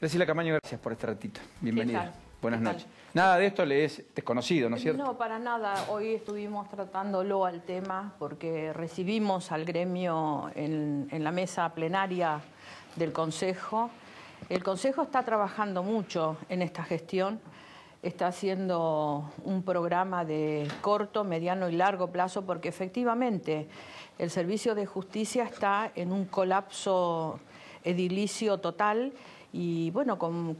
Graciela Camaño, gracias por este ratito. Bienvenida. Buenas noches. Nada de esto le es desconocido, ¿no es eh, cierto? No, para nada. Hoy estuvimos tratándolo al tema porque recibimos al gremio en, en la mesa plenaria del Consejo. El Consejo está trabajando mucho en esta gestión. Está haciendo un programa de corto, mediano y largo plazo porque efectivamente el Servicio de Justicia está en un colapso edilicio total y bueno, con,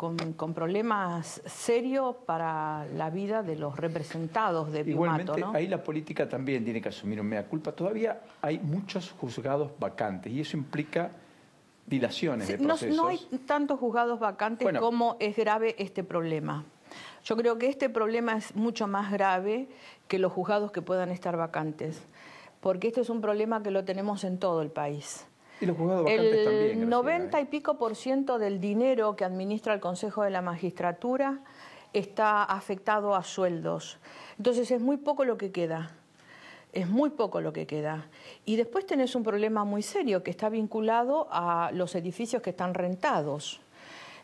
problemas serios para la vida de los representados de Igualmente, ahí la política también tiene que asumir un mea culpa. Todavía hay muchos juzgados vacantes y eso implica dilaciones de procesos. No, hay tantos juzgados vacantes como es grave este problema. Yo creo que este problema es mucho más grave que los juzgados que puedan estar vacantes, porque este es un problema que lo tenemos en todo el país el también. 90 ¿eh? y pico por ciento del dinero que administra el Consejo de la Magistratura está afectado a sueldos. Entonces es muy poco lo que queda. Es muy poco lo que queda. Y después tenés un problema muy serio que está vinculado a los edificios que están rentados.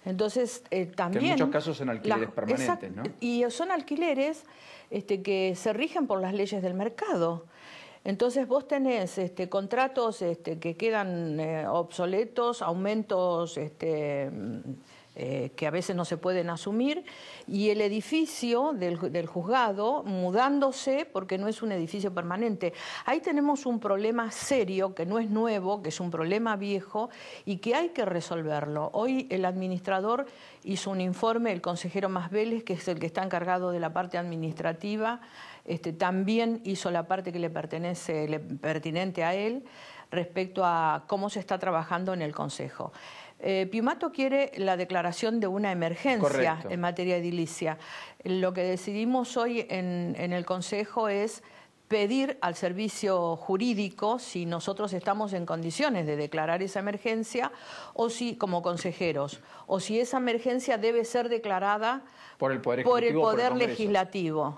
Entonces, también... Eh, en muchos casos son alquileres permanentes, ¿no? Y son alquileres este, que se rigen por las leyes del mercado. Entonces vos tenés este, contratos este, que quedan eh, obsoletos, aumentos este, mm, eh, que a veces no se pueden asumir, y el edificio del, del, juzgado mudándose porque no es un edificio permanente. Ahí tenemos un problema serio que no es nuevo, que es un problema viejo y que hay que resolverlo. Hoy el administrador hizo un informe, el consejero Más Vélez, que es el que está encargado de la parte administrativa, este, también hizo la parte que le pertenece, pertinente a él respecto a cómo se está trabajando en el Consejo. Eh, quiere la declaración de una emergencia en materia de edilicia. Lo que decidimos hoy en el Consejo es pedir al servicio jurídico si nosotros estamos en condiciones de declarar esa emergencia o si como consejeros o si esa emergencia debe ser declarada por el poder, legislativo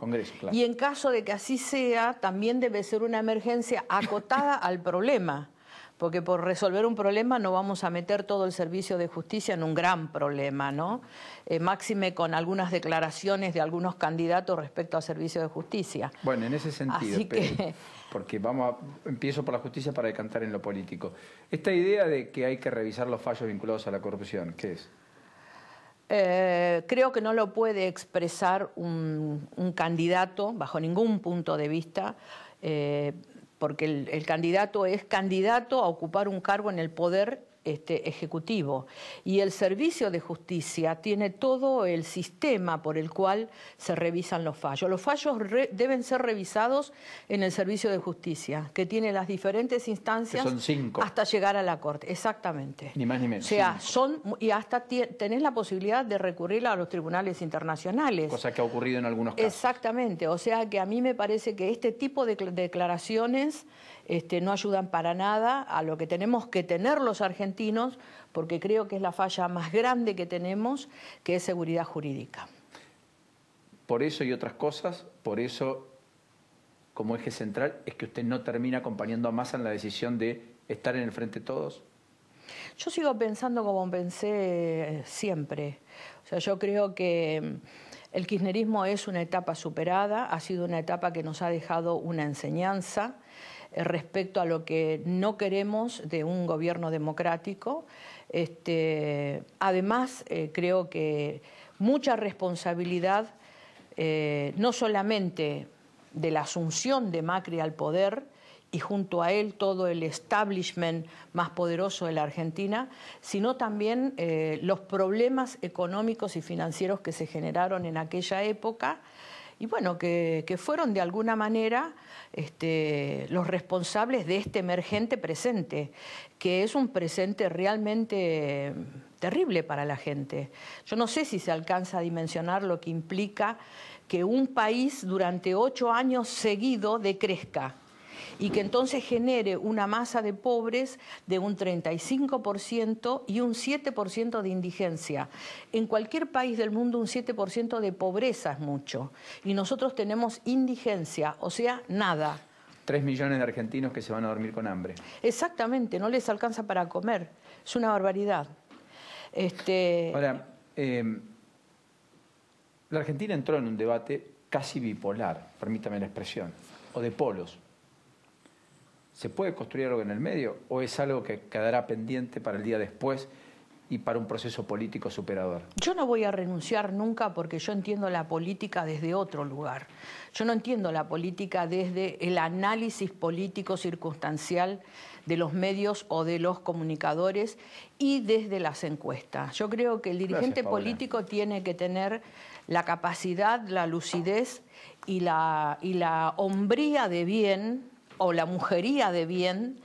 y en caso de que así sea también debe ser una emergencia acotada al problema porque por resolver un problema no vamos a meter todo el servicio de justicia en un gran problema, ¿no? Eh, máxime con algunas declaraciones de algunos candidatos respecto al servicio de justicia. Bueno, en ese sentido, porque vamos empiezo por la justicia para decantar en lo político. Esta idea de que hay que revisar los fallos vinculados a la corrupción, ¿qué es? Eh, creo que no lo puede expresar un, candidato bajo ningún punto de vista. Eh, porque el, candidato es candidato a ocupar un cargo en el poder este, ejecutivo. Y el Servicio de Justicia tiene todo el sistema por el cual se revisan los fallos. Los fallos deben ser revisados en el Servicio de Justicia, que tiene las diferentes instancias hasta llegar a la Corte. Exactamente. Ni más ni menos. O sea, son y hasta tenés la posibilidad de recurrir a los tribunales internacionales. Cosa que ha ocurrido en algunos casos. Exactamente. O sea que a mí me parece que este tipo de declaraciones este, no ayudan para nada a lo que tenemos que tener los argentinos, porque creo que es la falla más grande que tenemos, que es seguridad jurídica. Por eso y otras cosas, por eso como eje central es que usted no termina acompañando a Massa en la decisión de estar en el frente todos? Yo sigo pensando como pensé eh, siempre. O sea, yo creo que mm, el kirchnerismo es una etapa superada, ha sido una etapa que nos ha dejado una enseñanza. Eh, respecto a lo que no queremos de un gobierno democrático. Este, además, eh, creo que mucha responsabilidad, eh, no solamente de la asunción de Macri al poder, y junto a él todo el establishment más poderoso de la Argentina, sino también los problemas económicos y financieros que se generaron en aquella época y bueno, que, fueron de alguna manera este, los responsables de este emergente presente, que es un presente realmente terrible para la gente. Yo no sé si se alcanza a dimensionar lo que implica que un país durante ocho años seguido decrezca y que entonces genere una masa de pobres de un 35% y un 7% de indigencia. En cualquier país del mundo un 7% de pobreza es mucho y nosotros tenemos indigencia, o sea, nada. Tres millones de argentinos que se van a dormir con hambre. Exactamente, no les alcanza para comer. Es una barbaridad. Este, Ahora, em, la Argentina entró en un debate casi bipolar, permítame la expresión, o de polos. ¿Se puede construir algo en el medio o es algo que quedará pendiente para el día después y para un proceso político superador? Yo no voy a renunciar nunca porque yo entiendo la política desde otro lugar. Yo no entiendo la política desde el análisis político circunstancial de los medios o de los comunicadores y desde las encuestas. Yo creo que el dirigente político tiene que tener la capacidad, la lucidez y la, y la hombría de bien o la mujería de bien,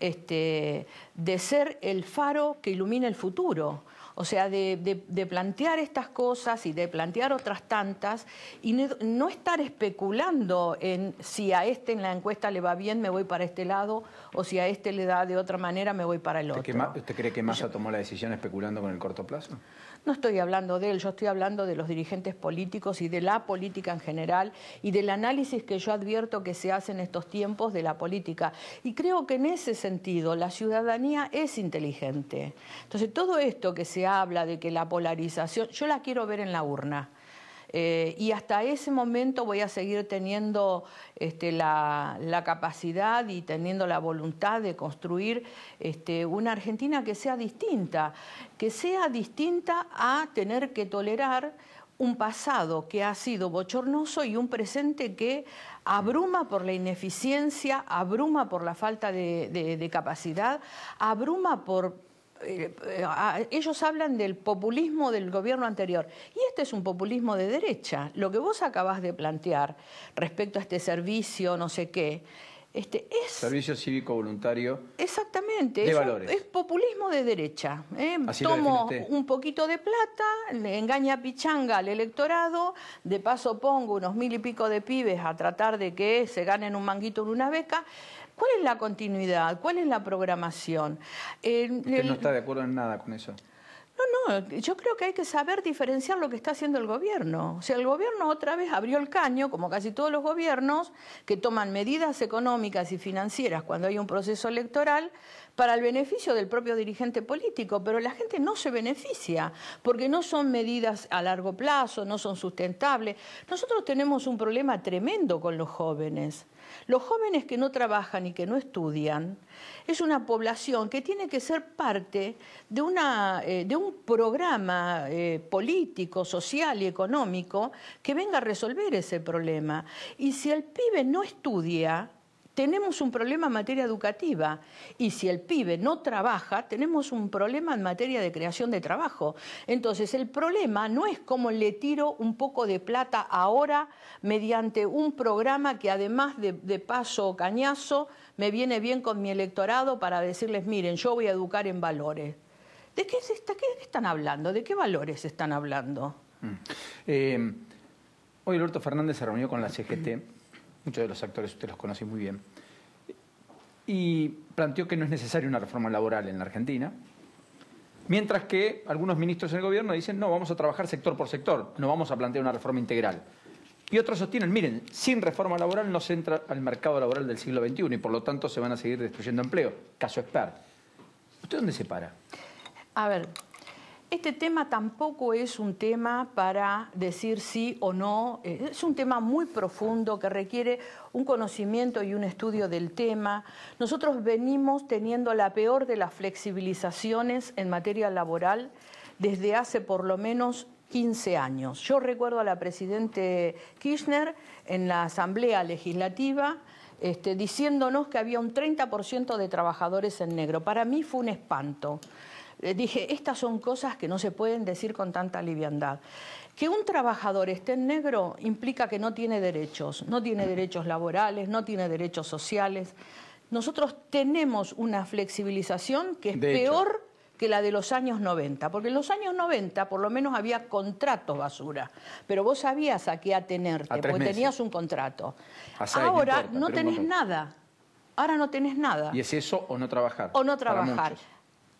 este, de ser el faro que ilumina el futuro. O sea, de, plantear estas cosas y de plantear otras tantas y no estar especulando en si a este en la encuesta le va bien, me voy para este lado, o si a este le da de otra manera, me voy para el otro. ¿Usted, cree que Massa tomó la decisión especulando con el corto plazo? No estoy hablando de él, yo estoy hablando de los dirigentes políticos y de la política en general y del análisis que yo advierto que se hace en estos tiempos de la política. Y creo que en ese sentido la ciudadanía es inteligente. Entonces todo esto que se habla de que la polarización, yo la quiero ver en la urna. Eh, y hasta ese momento voy a seguir teniendo este, la, capacidad y teniendo la voluntad de construir este, una Argentina que sea distinta, que sea distinta a tener que tolerar un pasado que ha sido bochornoso y un presente que abruma por la ineficiencia, abruma por la falta de capacidad, abruma por eh, ellos hablan del populismo del gobierno anterior. Y este es un populismo de derecha. Lo que vos acabás de plantear respecto a este servicio, no sé qué, este, es, Servicio cívico voluntario. Exactamente. De es, es populismo de derecha. ¿eh? Tomo un poquito de plata, le engaña a pichanga al electorado, de paso pongo unos mil y pico de pibes a tratar de que se ganen un manguito en una beca. ¿Cuál es la continuidad? ¿Cuál es la programación? Eh, Usted eh, no está de acuerdo en nada con eso. No, no, yo creo que hay que saber diferenciar lo que está haciendo el gobierno. O sea, el gobierno otra vez abrió el caño, como casi todos los gobiernos, que toman medidas económicas y financieras cuando hay un proceso electoral para el beneficio del propio dirigente político, pero la gente no se beneficia porque no son medidas a largo plazo, no son sustentables. Nosotros tenemos un problema tremendo con los jóvenes. Los jóvenes que no trabajan y que no estudian es una población que tiene que ser parte de, eh, un programa eh, político, social y económico que venga a resolver ese problema. Y si el pibe no estudia, tenemos un problema en materia educativa. Y si el pibe no trabaja, tenemos un problema en materia de creación de trabajo. Entonces, el problema no es cómo le tiro un poco de plata ahora mediante un programa que además de, paso o cañazo me viene bien con mi electorado para decirles, miren, yo voy a educar en valores. ¿De qué, qué están hablando? ¿De qué valores están hablando? Mm. Eh, hoy Alberto Fernández se reunió con la CGT muchos de los actores usted los conoce muy bien, y planteó que no es necesaria una reforma laboral en la Argentina, mientras que algunos ministros en el gobierno dicen, no, vamos a trabajar sector por sector, no vamos a plantear una reforma integral. Y otros sostienen, miren, sin reforma laboral no se entra al mercado laboral del siglo XXI y por lo tanto se van a seguir destruyendo empleo. Caso expert. ¿Usted dónde se para? A ver, este tema tampoco es un tema para decir sí o no, eh, es un tema muy profundo que requiere un conocimiento y un estudio del tema. Nosotros venimos teniendo la peor de las flexibilizaciones en materia laboral desde hace por lo menos 15 años. Yo recuerdo a la Presidente Kirchner en la Asamblea Legislativa este, diciéndonos que había un 30% de trabajadores en negro. Para mí fue un espanto. Eh, dije, estas son cosas que no se pueden decir con tanta liviandad. Que un trabajador esté en negro implica que no tiene derechos, no tiene derechos laborales, no tiene derechos sociales. Nosotros tenemos una flexibilización que es peor que la de los años 90, porque en los años 90 por lo menos había contratos basura, pero vos sabías a qué atenerte, porque tenías un contrato. Ahora no, no tenés nada. Ahora no tenés nada. ¿Y es eso o no trabajar? O no trabajar.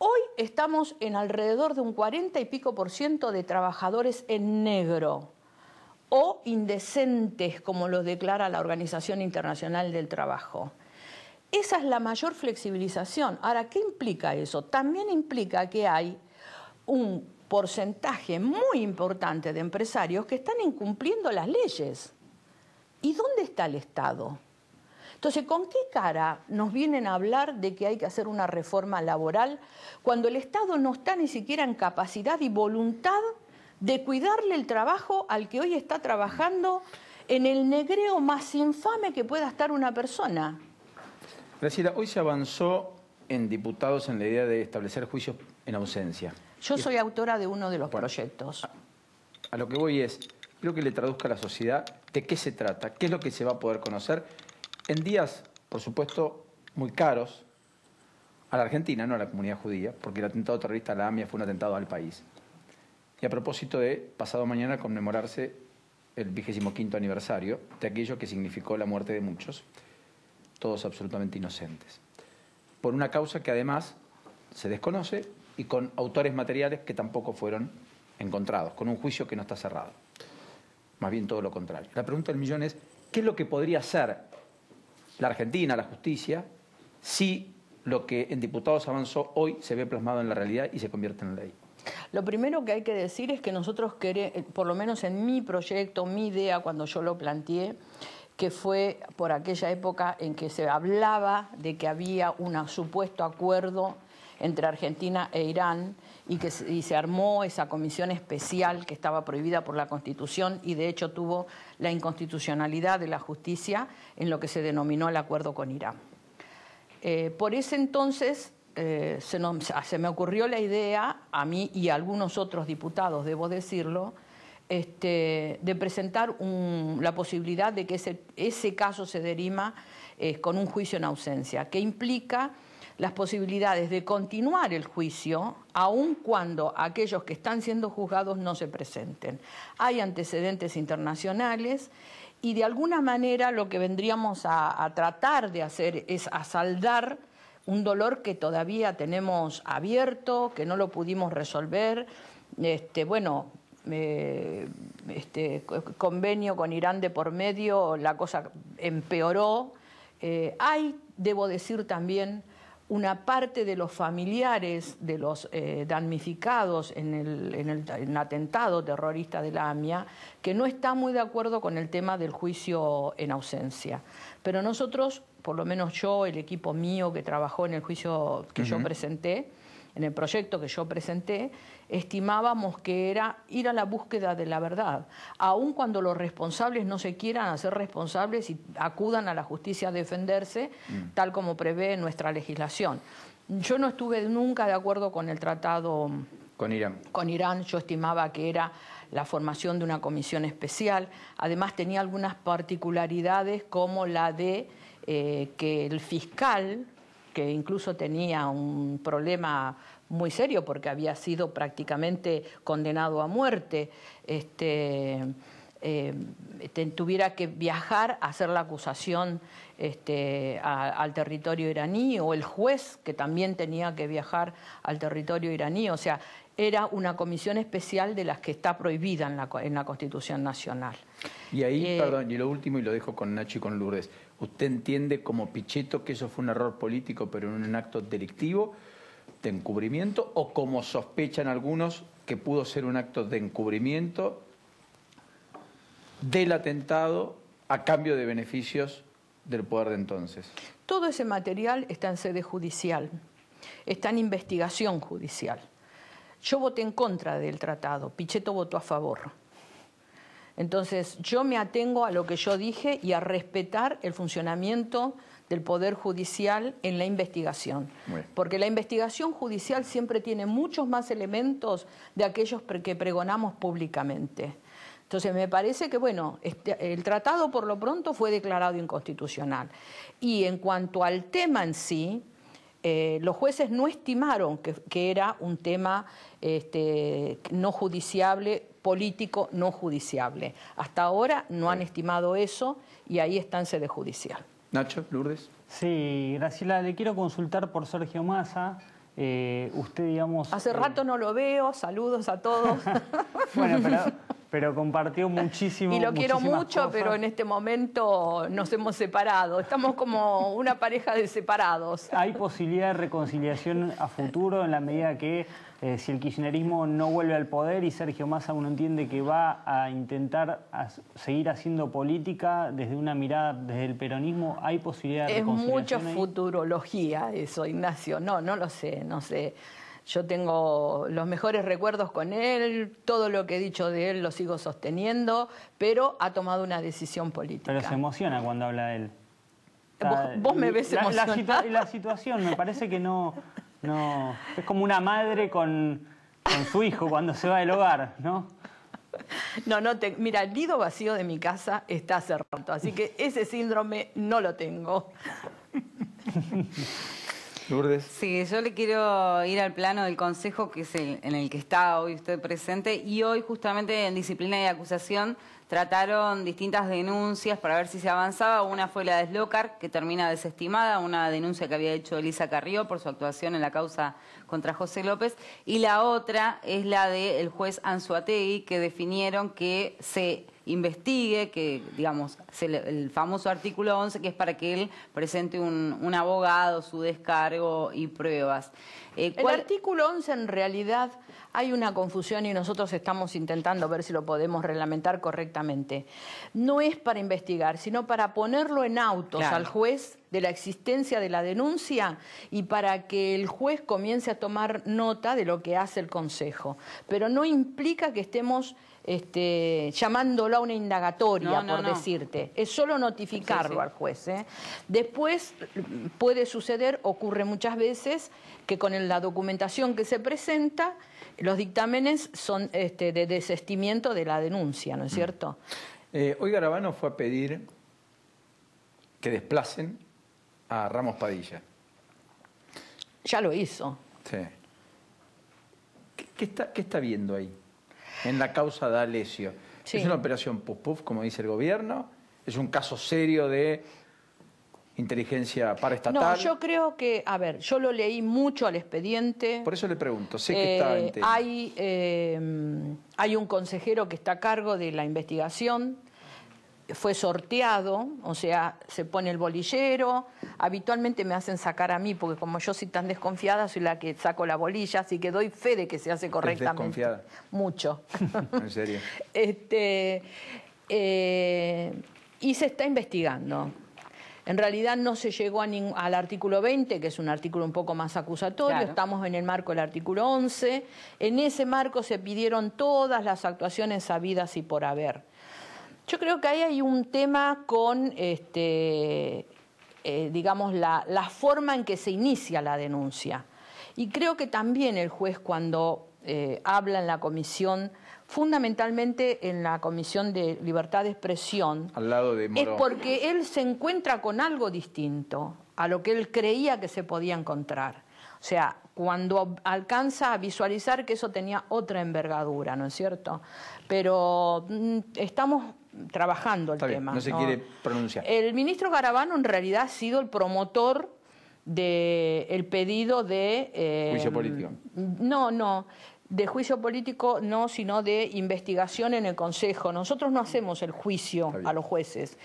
Hoy estamos en alrededor de un 40 y pico por ciento de trabajadores en negro o indecentes, como lo declara la Organización Internacional del Trabajo. Esa es la mayor flexibilización. Ahora, ¿qué implica eso? También implica que hay un porcentaje muy importante de empresarios que están incumpliendo las leyes. ¿Y dónde está el Estado? Entonces, ¿con qué cara nos vienen a hablar de que hay que hacer una reforma laboral cuando el Estado no está ni siquiera en capacidad y voluntad de cuidarle el trabajo al que hoy está trabajando en el negreo más infame que pueda estar una persona? Graciela, hoy se avanzó en diputados en la idea de establecer juicios en ausencia. Yo soy autora de uno de los proyectos. A, lo que voy es, quiero que le traduzca a la sociedad de qué se trata, qué es lo que se va a poder conocer en días, por supuesto, muy caros a la Argentina, no a la comunidad judía, porque el atentado terrorista a la AMIA fue un atentado al país. Y a propósito de pasado mañana conmemorarse el vigésimo quinto aniversario de aquello que significó la muerte de muchos, todos absolutamente inocentes, por una causa que además se desconoce y con autores materiales que tampoco fueron encontrados, con un juicio que no está cerrado. Más bien todo lo contrario. La pregunta del millón es, ¿qué es lo que podría ser la Argentina, la justicia, si lo que en diputados avanzó hoy se ve plasmado en la realidad y se convierte en ley. Lo primero que hay que decir es que nosotros queremos, eh, por lo menos en mi proyecto, mi idea, cuando yo lo planteé, que fue por aquella época en que se hablaba de que había un supuesto acuerdo entre Argentina e Irán y se armó esa comisión especial que estaba prohibida por la Constitución y de hecho tuvo la inconstitucionalidad de la justicia en lo que se denominó el acuerdo con Irán. Eh, por ese entonces eh, se, me ocurrió la idea, a mí y a algunos otros diputados, debo decirlo, este, de presentar la posibilidad de que ese, caso se derima eh, con un juicio en ausencia, que implica las posibilidades de continuar el juicio, aun cuando aquellos que están siendo juzgados no se presenten. Hay antecedentes internacionales y de alguna manera lo que vendríamos a, tratar de hacer es a saldar un dolor que todavía tenemos abierto, que no lo pudimos resolver. Este, bueno, eh, este, convenio con Irán de por medio, la cosa empeoró. Eh, hay, debo decir también, una parte de los familiares de los eh, damnificados en el, atentado terrorista de la AMIA que no está muy de acuerdo con el tema del juicio en ausencia. Pero nosotros, por lo menos yo, el equipo mío que trabajó en el juicio que yo presenté, en el proyecto que yo presenté, estimábamos que era ir a la búsqueda de la verdad, aun cuando los responsables no se quieran hacer responsables y acudan a la justicia a defenderse, mm. tal como prevé nuestra legislación. Yo no estuve nunca de acuerdo con el tratado con Irán. Con Irán yo estimaba que era la formación de una comisión especial. Además tenía algunas particularidades como la de eh, que el fiscal que incluso tenía un problema muy serio porque había sido prácticamente condenado a muerte, este, eh, tuviera que viajar a hacer la acusación este, al territorio iraní o el juez que también tenía que viajar al territorio iraní. O sea, era una comisión especial de las que está prohibida en la Constitución Nacional. Y ahí, eh, perdón, y lo último, y lo dejo con Nacho y con Lourdes. ¿Usted entiende como Picheto que eso fue un error político, pero en un acto delictivo de encubrimiento? ¿O como sospechan algunos que pudo ser un acto de encubrimiento del atentado a cambio de beneficios del poder de entonces? Todo ese material está en sede judicial, está en investigación judicial. Yo voté en contra del tratado, Pichetto votó a favor. Entonces, yo me atengo a lo que yo dije y a respetar el funcionamiento del Poder Judicial en la investigación. Porque la investigación judicial siempre tiene muchos más elementos de aquellos que pregonamos públicamente. Entonces me parece que, bueno, este, el tratado por lo pronto fue declarado inconstitucional. Y en cuanto al tema en sí, eh, los jueces no estimaron que, era un tema este, no judiciable político no judiciable. Hasta ahora no han estimado eso y ahí están se sede judicial. Nacho, Lourdes. Sí, Graciela, le quiero consultar por Sergio Massa. Eh, usted, digamos... Hace eh, rato no lo veo, saludos a todos. bueno, pero, compartió muchísimo. Y lo quiero mucho, pero en este momento nos hemos separado. Estamos como una pareja de separados. ¿Hay posibilidad de reconciliación a futuro en la medida que eh, si el kirchnerismo no vuelve al poder y Sergio Massa uno entiende que va a intentar seguir haciendo política desde una mirada desde el peronismo, ¿hay posibilidad de Es mucha futurología eso, Ignacio. No, no lo sé, no sé. Yo tengo los mejores recuerdos con él, todo lo que he dicho de él lo sigo sosteniendo, pero ha tomado una decisión política. Pero se emociona cuando habla de él. Vos, me ves emocionada. la situación me parece que no no, es como una madre con, con su hijo cuando se va del hogar, ¿no? No, no te, mira, el nido vacío de mi casa está cerrado, así que ese síndrome no lo tengo. Lourdes. Sí, yo le quiero ir al plano del consejo que es el en el que está hoy usted presente y hoy justamente en disciplina y acusación trataron distintas denuncias para ver si se avanzaba. Una fue la de Slocar, que termina desestimada, una denuncia que había hecho Elisa Carrió por su actuación en la causa contra José López. Y la otra es la del juez Anzuategui, que definieron que se investigue, que digamos, el famoso artículo 11, que es para que él presente un abogado, su descargo y pruebas. Eh, el artículo 11 en realidad hay una confusión y nosotros estamos intentando ver si lo podemos reglamentar correctamente. No es para investigar, sino para ponerlo en autos al juez de la existencia de la denuncia y para que el juez comience a tomar nota de lo que hace el Consejo. Pero no implica que estemos este, llamándolo a una indagatoria, por decirte. Es solo notificarlo al juez. ¿eh? Después puede suceder, ocurre muchas veces, que con la documentación que se presenta, los dictámenes son este, de desestimiento de la denuncia, ¿no es mm. cierto? Eh, hoy Garabano fue a pedir que desplacen a Ramos Padilla. Ya lo hizo. Sí. ¿Qué, está, qué está viendo ahí? En la causa de Alesio. Es una operación puf-puf, como dice el gobierno. Es un caso serio de inteligencia paraestatal. No, yo creo que, a ver, yo lo leí mucho al expediente. Por eso le pregunto, sé que está eh, Hay, em, hay un consejero que está a cargo de la investigación fue sorteado, o sea, se pone el bolillero. Habitualmente me hacen sacar a mí, porque como yo soy tan desconfiada, soy la que saco la bolilla, así que doy fe de que se hace correctamente. Desconfiada. Mucho. en serio. Este, eh, y se está investigando. En realidad no se llegó al artículo 20, que es un artículo un poco más acusatorio, estamos en el marco del artículo 11. En ese marco se pidieron todas las actuaciones sabidas y por haber. Yo creo que ahí hay un tema con, este, eh, digamos, la, forma en que se inicia la denuncia. Y creo que también el juez cuando eh, habla en la comisión, fundamentalmente en la comisión de libertad de expresión, es porque él se encuentra con algo distinto a lo que él creía que se podía encontrar. O sea, cuando alcanza a visualizar que eso tenía otra envergadura, ¿no es cierto? Pero mm, estamos trabajando el tema. no se quiere pronunciar. El ministro Garabano en realidad ha sido el promotor del pedido de... Em, juicio político. No, no de juicio político no, sino de investigación en el Consejo. Nosotros no hacemos el juicio a los jueces.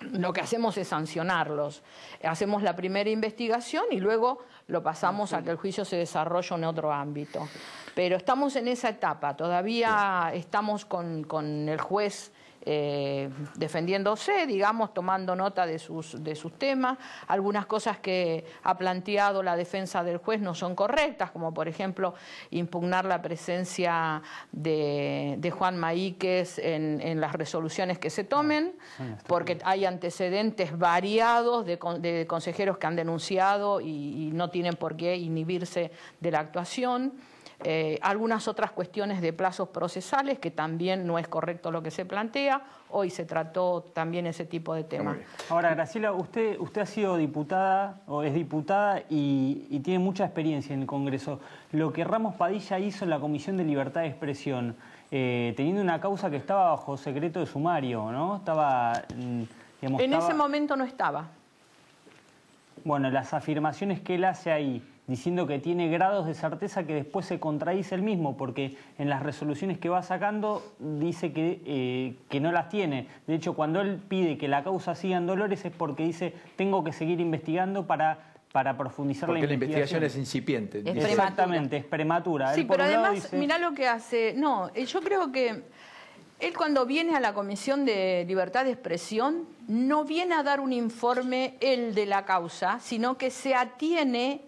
Lo que hacemos es sancionarlos. Hacemos la primera investigación y luego lo pasamos ah, a que el juicio se desarrolle en otro ámbito. Pero estamos en esa etapa, todavía estamos con el juez eh, defendiéndose, digamos, tomando nota de sus, de sus temas. Algunas cosas que ha planteado la defensa del juez no son correctas, como por ejemplo impugnar la presencia de, Juan Maíquez en, las resoluciones que se tomen, ah, porque hay antecedentes variados de, de consejeros que han denunciado y no tienen por qué inhibirse de la actuación. Eh, algunas otras cuestiones de plazos procesales, que también no es correcto lo que se plantea. Hoy se trató también ese tipo de temas. Ahora, Graciela, usted, usted ha sido diputada o es diputada y, tiene mucha experiencia en el Congreso. Lo que Ramos Padilla hizo en la Comisión de Libertad de Expresión, eh, teniendo una causa que estaba bajo secreto de sumario, ¿no? Estaba. Mm, en ese momento no estaba. Bueno, las afirmaciones que él hace ahí diciendo que tiene grados de certeza que después se contradice el mismo, porque en las resoluciones que va sacando dice eh, que, no las tiene. De hecho, cuando él pide que la causa siga en Dolores es porque dice, tengo que seguir investigando para para profundizar la investigación. la investigación es incipiente. Exactamente, es prematura. Sí, pero además, mirá lo que hace. No, eh, yo creo que él cuando viene a la Comisión de Libertad de Expresión no viene a dar un informe él de la causa, sino que se atiene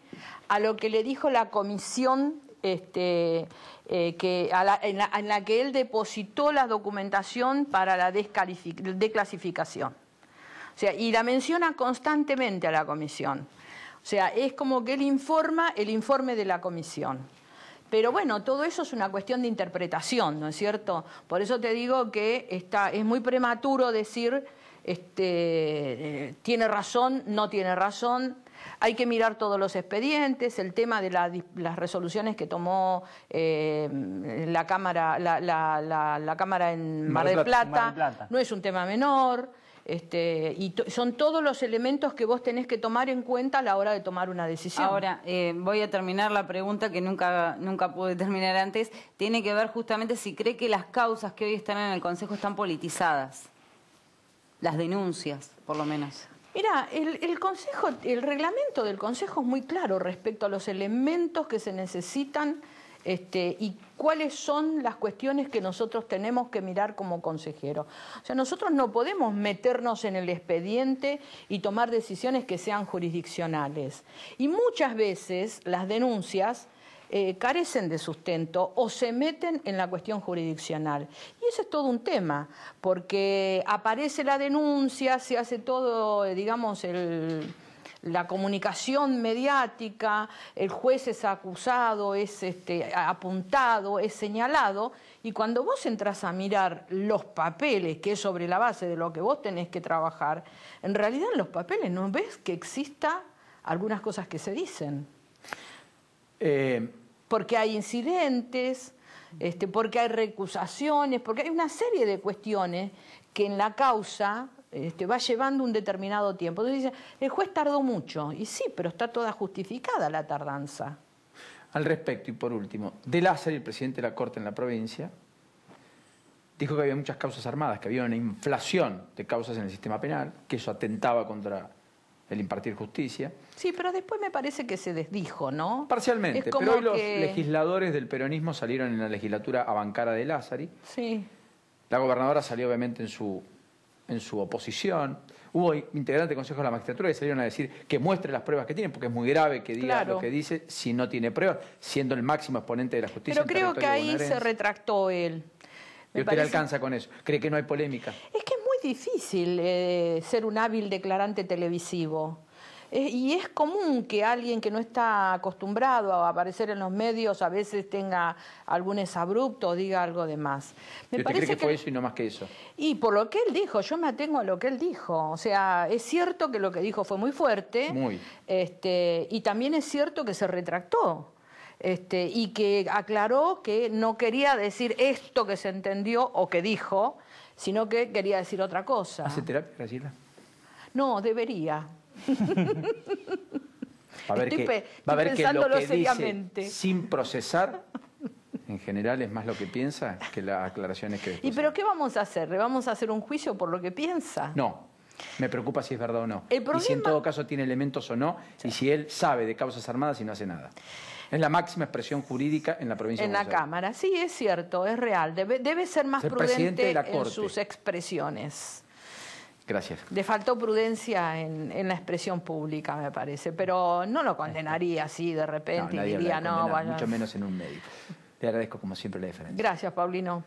a lo que le dijo la comisión este, eh, que en, la, que él depositó la documentación para la declasificación. O sea, y la menciona constantemente a la comisión. O sea, es como que él informa el informe de la comisión. Pero bueno, todo eso es una cuestión de interpretación, ¿no es cierto? Por eso te digo que está, es muy prematuro decir este, eh, tiene razón, no tiene razón, hay que mirar todos los expedientes, el tema de las resoluciones que tomó eh, la Cámara, la, Cámara en Mar del, Plata, no es un tema menor. Este, y son todos los elementos que vos tenés que tomar en cuenta a la hora de tomar una decisión. Ahora, eh, voy a terminar la pregunta que nunca, nunca pude terminar antes. Tiene que ver justamente si cree que las causas que hoy están en el Consejo están politizadas. Las denuncias, por lo menos. Mira, el, consejo, el reglamento del consejo es muy claro respecto a los elementos que se necesitan este, y cuáles son las cuestiones que nosotros tenemos que mirar como consejero. O sea, nosotros no podemos meternos en el expediente y tomar decisiones que sean jurisdiccionales. Y muchas veces las denuncias eh, carecen de sustento o se meten en la cuestión jurisdiccional. Y ese es todo un tema, porque aparece la denuncia, se hace todo, eh, digamos, la comunicación mediática, el juez es acusado, es este, apuntado, es señalado, y cuando vos entras a mirar los papeles, que es sobre la base de lo que vos tenés que trabajar, en realidad en los papeles no ves que exista algunas cosas que se dicen. Eh, porque hay incidentes, este, porque hay recusaciones, porque hay una serie de cuestiones que en la causa este, va llevando un determinado tiempo. Entonces dice, el juez tardó mucho, y sí, pero está toda justificada la tardanza. Al respecto, y por último, De Lázaro, el presidente de la Corte en la provincia, dijo que había muchas causas armadas, que había una inflación de causas en el sistema penal, que eso atentaba contra el impartir justicia. Sí, pero después me parece que se desdijo, ¿no? Parcialmente, pero hoy los legisladores del peronismo salieron en la legislatura a bancar a De Lázari. Sí. La gobernadora salió obviamente en su, oposición. Hubo integrantes del Consejo de la Magistratura que salieron a decir que muestre las pruebas que tiene, porque es muy grave que diga lo que dice si no tiene pruebas, siendo el máximo exponente de la justicia. Pero creo que ahí se retractó él. y usted le alcanza con eso. ¿Cree que no hay polémica? difícil eh, ser un hábil declarante televisivo. Eh, y es común que alguien que no está acostumbrado a aparecer en los medios a veces tenga algún exabrupto o diga algo de más. Me parece cree que, fue eso y no más que eso? Y por lo que él dijo, yo me atengo a lo que él dijo. O sea, es cierto que lo que dijo fue muy fuerte. Este, y también es cierto que se retractó. Este, y que aclaró que no quería decir esto que se entendió o que dijo, sino que quería decir otra cosa. ¿Hace terapia, Graciela? No, debería. a ver que, va a ver que lo Dice sin procesar en general es más lo que piensa que las aclaraciones que... ¿Y pero qué vamos a hacer? ¿Le vamos a hacer un juicio por lo que piensa? No, me preocupa si es verdad o no. Y si en todo caso tiene elementos o no, y si él sabe de causas armadas y no hace nada. Es la máxima expresión jurídica en la provincia en de En la Cámara, sí, es cierto, es real. Debe, ser más prudente en sus expresiones. Gracias. Le faltó prudencia en, la expresión pública, me parece, pero no lo condenaría así de repente y diría, no, Mucho menos en un médico. Te agradezco como siempre la diferencia. Gracias, Paulino.